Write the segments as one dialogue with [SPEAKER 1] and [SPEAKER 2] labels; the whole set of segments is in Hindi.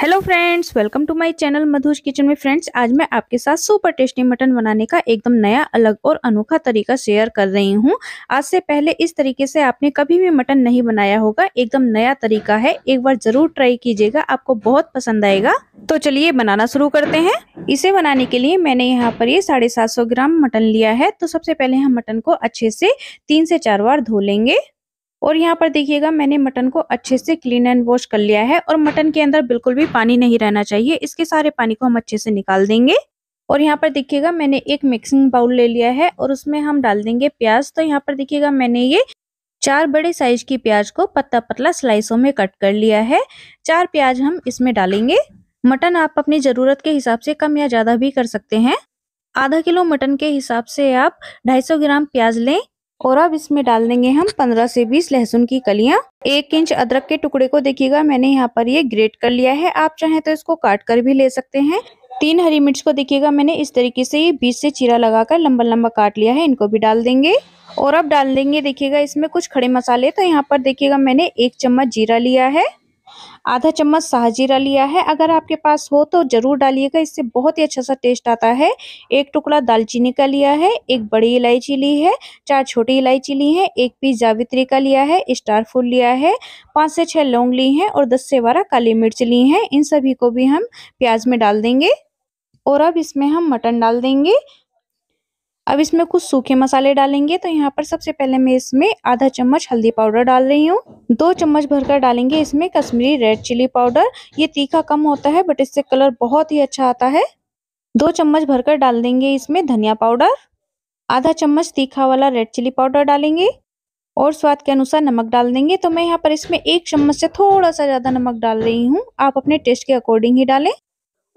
[SPEAKER 1] hello friends welcome to my channel Madhu's kitchen में फ्रेंड्स आज मैं आपके साथ सुपर टेस्टी मटन बनाने का एकदम नया अलग और अनोखा तरीका शेयर कर रही हूं आज से पहले इस तरीके से आपने कभी भी मटन नहीं बनाया होगा एकदम नया तरीका है एक बार जरूर ट्राई कीजिएगा आपको बहुत पसंद आएगा तो चलिए बनाना शुरू करते हैं इसे बनाने के लिए मैंने यहाँ पर ये साढ़े ग्राम मटन लिया है तो सबसे पहले हम मटन को अच्छे से तीन से चार बार धो लेंगे और यहाँ पर देखिएगा मैंने मटन को अच्छे से क्लीन एंड वॉश कर लिया है और मटन के अंदर बिल्कुल भी पानी नहीं रहना चाहिए इसके सारे पानी को हम अच्छे से निकाल देंगे और यहाँ पर देखिएगा मैंने एक मिक्सिंग बाउल ले लिया है और उसमें हम डाल देंगे प्याज तो यहाँ पर देखिएगा मैंने ये चार बड़े साइज की प्याज को पत्ता पतला स्लाइसों में कट कर लिया है चार प्याज हम इसमें डालेंगे मटन आप अपनी ज़रूरत के हिसाब से कम या ज़्यादा भी कर सकते हैं आधा किलो मटन के हिसाब से आप 250 ग्राम प्याज लें और अब इसमें डाल देंगे हम 15 से 20 लहसुन की कलियां एक इंच अदरक के टुकड़े को देखिएगा मैंने यहाँ पर ये ग्रेट कर लिया है आप चाहें तो इसको काट कर भी ले सकते हैं तीन हरी मिर्च को देखिएगा मैंने इस तरीके से ये बीच से चीरा लगाकर लंबा लंबा काट लिया है इनको भी डाल देंगे और अब डाल देंगे देखिएगा इसमें कुछ खड़े मसाले तो यहाँ पर देखिएगा मैंने एक चम्मच जीरा लिया है आधा चम्मच शाहजीरा लिया है अगर आपके पास हो तो ज़रूर डालिएगा इससे बहुत ही अच्छा सा टेस्ट आता है एक टुकड़ा दालचीनी का लिया है एक बड़ी इलायची ली है चार छोटी इलायची ली है एक पीस जावित्री का लिया है स्टार फूल लिया है पाँच से छः लौंग ली हैं और दस से बारह काली मिर्च ली हैं इन सभी को भी हम प्याज में डाल देंगे और अब इसमें हम मटन डाल देंगे अब इसमें कुछ सूखे मसाले डालेंगे तो यहाँ पर सबसे पहले मैं इसमें आधा चम्मच हल्दी पाउडर डाल रही हूँ दो चम्मच भरकर डालेंगे इसमें कश्मीरी रेड चिली पाउडर ये तीखा कम होता है बट इससे कलर बहुत ही अच्छा आता है दो चम्मच भरकर डाल देंगे इसमें धनिया पाउडर आधा चम्मच तीखा वाला रेड चिली पाउडर डालेंगे और स्वाद के अनुसार नमक डाल देंगे तो मैं यहाँ पर इसमें एक चम्मच से थोड़ा सा ज़्यादा नमक डाल रही हूँ आप अपने टेस्ट के अकॉर्डिंग ही डालें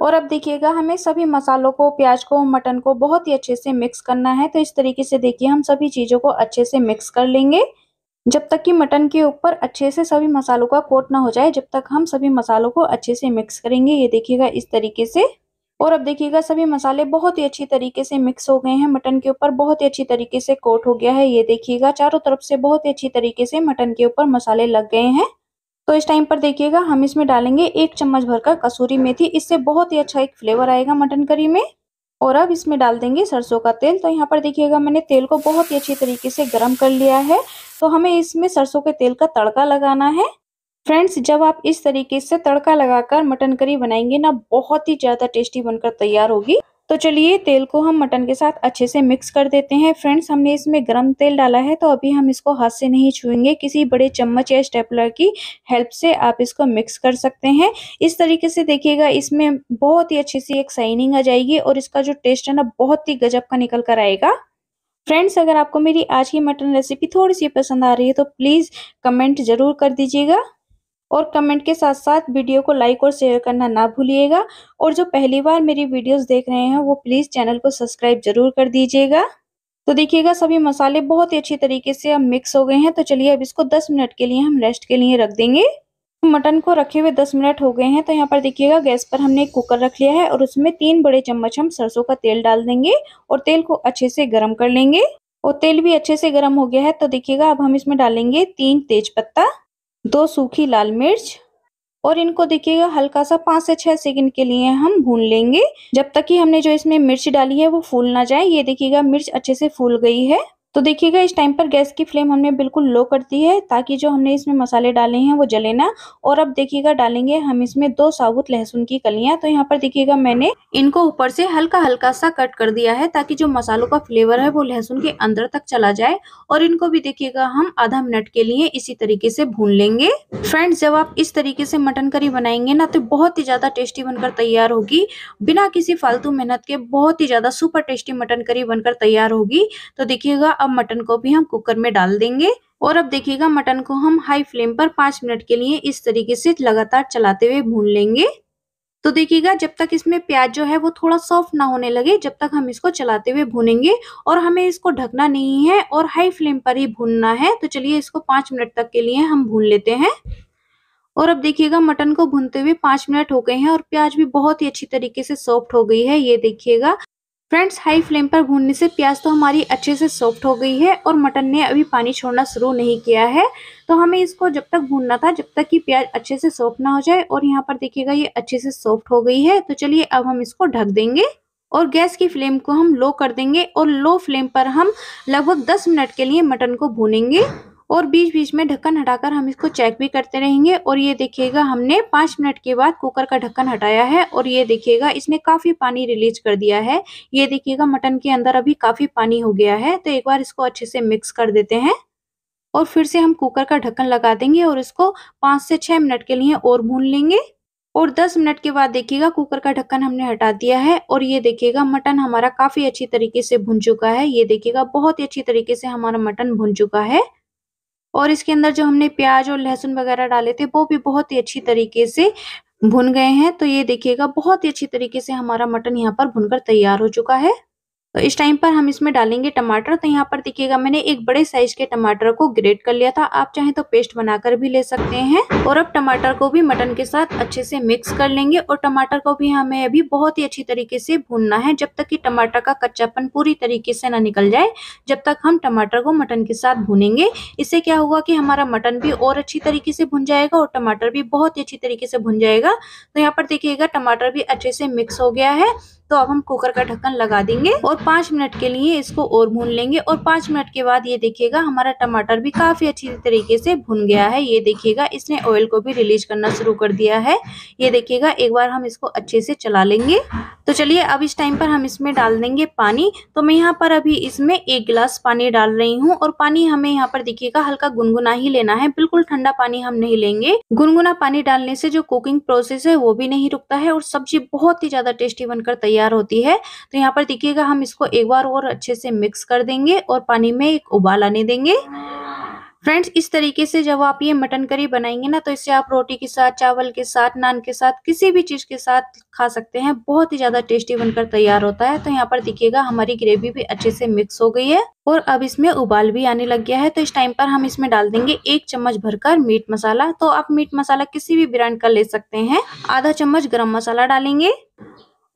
[SPEAKER 1] और अब देखिएगा हमें सभी मसालों को प्याज को मटन को बहुत ही अच्छे से मिक्स करना है तो इस तरीके से देखिए हम सभी चीज़ों को अच्छे से मिक्स कर लेंगे जब तक कि मटन के ऊपर अच्छे से सभी मसालों का कोट ना हो जाए जब तक हम सभी मसालों को अच्छे से मिक्स करेंगे ये देखिएगा इस तरीके से और अब देखिएगा सभी मसाले बहुत ही अच्छी तरीके से मिक्स हो गए हैं मटन के ऊपर बहुत ही अच्छी तरीके से कोट हो गया है ये देखिएगा चारों तरफ से बहुत ही अच्छी तरीके से मटन के ऊपर मसाले लग गए हैं तो इस टाइम पर देखिएगा हम इसमें डालेंगे एक चम्मच भर का कसूरी मेथी इससे बहुत ही अच्छा एक फ्लेवर आएगा मटन करी में और अब इसमें डाल देंगे सरसों का तेल तो यहाँ पर देखिएगा मैंने तेल को बहुत ही अच्छी तरीके से गर्म कर लिया है तो हमें इसमें सरसों के तेल का तड़का लगाना है फ्रेंड्स जब आप इस तरीके से तड़का लगाकर मटन करी बनाएंगे ना बहुत ही ज़्यादा टेस्टी बनकर तैयार होगी तो चलिए तेल को हम मटन के साथ अच्छे से मिक्स कर देते हैं फ्रेंड्स हमने इसमें गर्म तेल डाला है तो अभी हम इसको हाथ से नहीं छुएंगे किसी बड़े चम्मच या स्टेपलर की हेल्प से आप इसको मिक्स कर सकते हैं इस तरीके से देखिएगा इसमें बहुत ही अच्छी सी एक साइनिंग आ जाएगी और इसका जो टेस्ट है ना बहुत ही गजब का निकल कर आएगा फ्रेंड्स अगर आपको मेरी आज की मटन रेसिपी थोड़ी सी पसंद आ रही है तो प्लीज़ कमेंट ज़रूर कर दीजिएगा और कमेंट के साथ साथ वीडियो को लाइक और शेयर करना ना भूलिएगा और जो पहली बार मेरी वीडियोस देख रहे हैं वो प्लीज़ चैनल को सब्सक्राइब जरूर कर दीजिएगा तो देखिएगा सभी मसाले बहुत ही अच्छी तरीके से अब मिक्स हो गए हैं तो चलिए अब इसको 10 मिनट के लिए हम रेस्ट के लिए रख देंगे मटन को रखे हुए दस मिनट हो गए हैं तो यहाँ पर देखिएगा गैस पर हमने एक कुकर रख लिया है और उसमें तीन बड़े चम्मच हम सरसों का तेल डाल देंगे और तेल को अच्छे से गर्म कर लेंगे और तेल भी अच्छे से गर्म हो गया है तो देखिएगा अब हम इसमें डालेंगे तीन तेज पत्ता दो सूखी लाल मिर्च और इनको देखिएगा हल्का सा पाँच से छः सेकंड के लिए हम भून लेंगे जब तक कि हमने जो इसमें मिर्च डाली है वो फूल ना जाए ये देखिएगा मिर्च अच्छे से फूल गई है तो देखिएगा इस टाइम पर गैस की फ्लेम हमने बिल्कुल लो कर दी है ताकि जो हमने इसमें मसाले डाले हैं वो जले ना और अब देखिएगा डालेंगे हम इसमें दो साबुत लहसुन की कलियां तो यहाँ पर देखिएगा मैंने इनको ऊपर से हल्का हल्का सा कट कर दिया है ताकि जो मसालों का फ्लेवर है वो लहसुन के अंदर तक चला जाए और इनको भी देखिएगा हम आधा मिनट के लिए इसी तरीके से भून लेंगे फ्रेंड्स जब आप इस तरीके से मटन करी बनाएंगे ना तो बहुत ही ज्यादा टेस्टी बनकर तैयार होगी बिना किसी फालतू मेहनत के बहुत ही ज्यादा सुपर टेस्टी मटन करी बनकर तैयार होगी तो देखिएगा अब मटन को भी हम कुकर में डाल देंगे और अब देखिएगा मटन को हम हाई फ्लेम पर पांच मिनट के लिए इस तरीके से लगातार चलाते हुए भून लेंगे तो देखिएगा जब तक इसमें प्याज जो है वो थोड़ा सॉफ्ट ना होने लगे जब तक हम इसको चलाते हुए भूनेंगे और हमें इसको ढकना नहीं है और हाई फ्लेम पर ही भूनना है तो चलिए इसको पांच मिनट तक के लिए हम भून लेते हैं और अब देखिएगा मटन को भूनते हुए पांच मिनट हो गए हैं और प्याज भी बहुत ही अच्छी तरीके से सॉफ्ट हो गई है ये देखिएगा फ्रेंड्स हाई फ्लेम पर भूनने से प्याज तो हमारी अच्छे से सॉफ्ट हो गई है और मटन ने अभी पानी छोड़ना शुरू नहीं किया है तो हमें इसको जब तक भूनना था जब तक कि प्याज अच्छे से सॉफ्ट ना हो जाए और यहाँ पर देखिएगा ये अच्छे से सॉफ्ट हो गई है तो चलिए अब हम इसको ढक देंगे और गैस की फ्लेम को हम लो कर देंगे और लो फ्लेम पर हम लगभग दस मिनट के लिए मटन को भूनेंगे और बीच बीच में ढक्कन हटाकर हम इसको चेक भी करते रहेंगे और ये देखिएगा हमने पाँच मिनट के बाद कुकर का ढक्कन हटाया है और ये देखिएगा इसने काफ़ी पानी रिलीज कर दिया है ये देखिएगा मटन के अंदर अभी काफ़ी पानी हो गया है तो एक बार इसको अच्छे से मिक्स कर देते हैं और फिर से हम कुकर का ढक्कन लगा देंगे और इसको पाँच से छः मिनट के लिए और भून लेंगे और 10 मिनट के बाद देखिएगा कुकर का ढक्कन हमने हटा दिया है और ये देखिएगा मटन हमारा काफ़ी अच्छी तरीके से भुन चुका है ये देखिएगा बहुत ही अच्छी तरीके से हमारा मटन भुन चुका है और इसके अंदर जो हमने प्याज और लहसुन वगैरह डाले थे वो भी बहुत ही अच्छी तरीके से भुन गए हैं तो ये देखिएगा बहुत ही अच्छी तरीके से हमारा मटन यहाँ पर भुनकर तैयार हो चुका है तो इस टाइम पर हम इसमें डालेंगे टमाटर तो यहाँ पर देखिएगा मैंने एक बड़े साइज के टमाटर को ग्रेट कर लिया था आप चाहे तो पेस्ट बनाकर भी ले सकते हैं और अब टमाटर को भी मटन के साथ अच्छे से मिक्स कर लेंगे और टमाटर को भी हमें अभी बहुत ही अच्छी तरीके से भूनना है जब तक कि टमाटर का कच्चापन पूरी तरीके से ना निकल जाए जब तक हम टमाटर को मटन के साथ भूनेंगे इससे क्या होगा कि हमारा मटन भी और अच्छी तरीके से भुन जाएगा और टमाटर भी बहुत ही अच्छी तरीके से भुन जाएगा तो यहाँ पर देखिएगा टमाटर भी अच्छे से मिक्स हो गया है तो अब हम कुकर का ढक्कन लगा देंगे और पांच मिनट के लिए इसको और भून लेंगे और पांच मिनट के बाद ये देखिएगा हमारा टमाटर भी काफ़ी अच्छी तरीके से भुन गया है ये देखिएगा इसने ऑयल को भी रिलीज करना शुरू कर दिया है ये देखिएगा एक बार हम इसको अच्छे से चला लेंगे तो चलिए अब इस टाइम पर हम इसमें डाल देंगे पानी तो मैं यहाँ पर अभी इसमें एक गिलास पानी डाल रही हूँ और पानी हमें यहाँ पर देखिएगा हल्का गुनगुना ही लेना है बिल्कुल ठंडा पानी हम नहीं लेंगे गुनगुना पानी डालने से जो कुकिंग प्रोसेस है वो भी नहीं रुकता है और सब्जी बहुत ही ज्यादा टेस्टी बनकर तैयार तैयार होती है तो यहाँ पर देखिएगा हम इसको एक बार और अच्छे से मिक्स कर देंगे और पानी में एक उबाल आने देंगे फ्रेंड्स इस तरीके से जब आप ये मटन करी बनाएंगे ना तो इसे आप रोटी के साथ चावल के साथ नान के साथ किसी भी चीज़ के साथ खा सकते हैं बहुत ही ज़्यादा टेस्टी बनकर तैयार होता है तो यहाँ पर देखिएगा हमारी ग्रेवी भी अच्छे से मिक्स हो गई है और अब इसमें उबाल भी आने लग गया है तो इस टाइम पर हम इसमें डाल देंगे एक चम्मच भरकर मीट मसाला तो आप मीट मसाला किसी भी ब्रांड का ले सकते हैं आधा चम्मच गर्म मसाला डालेंगे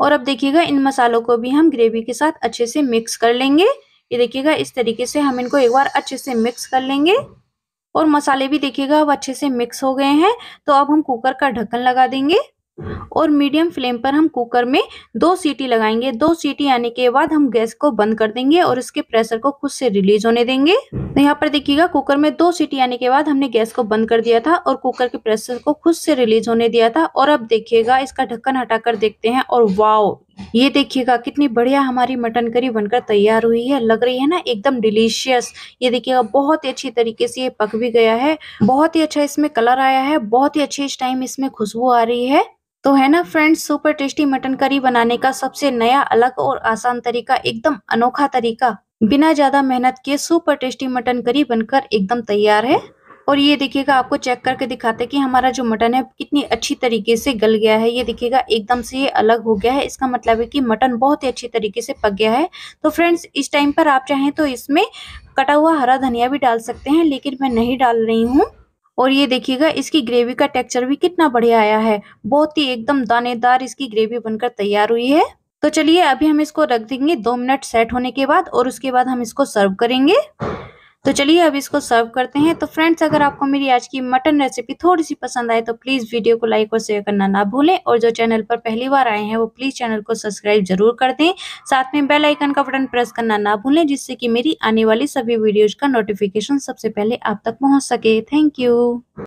[SPEAKER 1] और अब देखिएगा इन मसालों को भी हम ग्रेवी के साथ अच्छे से मिक्स कर लेंगे ये देखिएगा इस तरीके से हम इनको एक बार अच्छे से मिक्स कर लेंगे और मसाले भी देखिएगा अब अच्छे से मिक्स हो गए हैं तो अब हम कुकर का ढक्कन लगा देंगे और मीडियम फ्लेम पर हम कुकर में दो सीटी लगाएंगे दो सीटी आने के बाद हम गैस को बंद कर देंगे और इसके प्रेशर को खुद से रिलीज होने देंगे तो यहाँ पर देखिएगा कुकर में दो सीटी आने के बाद हमने गैस को बंद कर दिया था और कुकर के प्रेशर को खुद से रिलीज होने दिया था और अब देखिएगा इसका ढक्कन हटाकर देखते हैं और वाओ ये देखिएगा कितनी बढ़िया हमारी मटन करी बनकर तैयार हुई है लग रही है ना एकदम डिलीशियस ये देखिएगा बहुत ही अच्छी तरीके से ये पक भी गया है बहुत ही अच्छा इसमें कलर आया है बहुत ही अच्छी इस टाइम इसमें खुशबू आ रही है तो है ना friends super tasty mutton curry बनाने का सबसे नया अलग और आसान तरीका एकदम अनोखा तरीका बिना ज्यादा मेहनत के सुपर टेस्टी मटन करी बनकर एकदम तैयार है और ये देखिएगा आपको चेक करके दिखाते कि हमारा जो मटन है कितनी अच्छी तरीके से गल गया है ये देखिएगा एकदम से ये अलग हो गया है इसका मतलब है कि मटन बहुत ही अच्छी तरीके से पक गया है तो फ्रेंड्स इस टाइम पर आप चाहें तो इसमें कटा हुआ हरा धनिया भी डाल सकते हैं लेकिन मैं नहीं डाल रही हूँ और ये देखिएगा इसकी ग्रेवी का टेक्सचर भी कितना बढ़िया आया है बहुत ही एकदम दानेदार इसकी ग्रेवी बनकर तैयार हुई है तो चलिए अभी हम इसको रख देंगे दो मिनट सेट होने के बाद और उसके बाद हम इसको सर्व करेंगे तो चलिए अब इसको सर्व करते हैं तो फ्रेंड्स अगर आपको मेरी आज की मटन रेसिपी थोड़ी सी पसंद आए तो प्लीज़ वीडियो को लाइक और शेयर करना ना भूलें और जो चैनल पर पहली बार आए हैं वो प्लीज़ चैनल को सब्सक्राइब जरूर कर दें साथ में बेल आइकन का बटन प्रेस करना ना भूलें जिससे कि मेरी आने वाली सभी वीडियोज़ का नोटिफिकेशन सबसे पहले आप तक पहुँच सके थैंक यू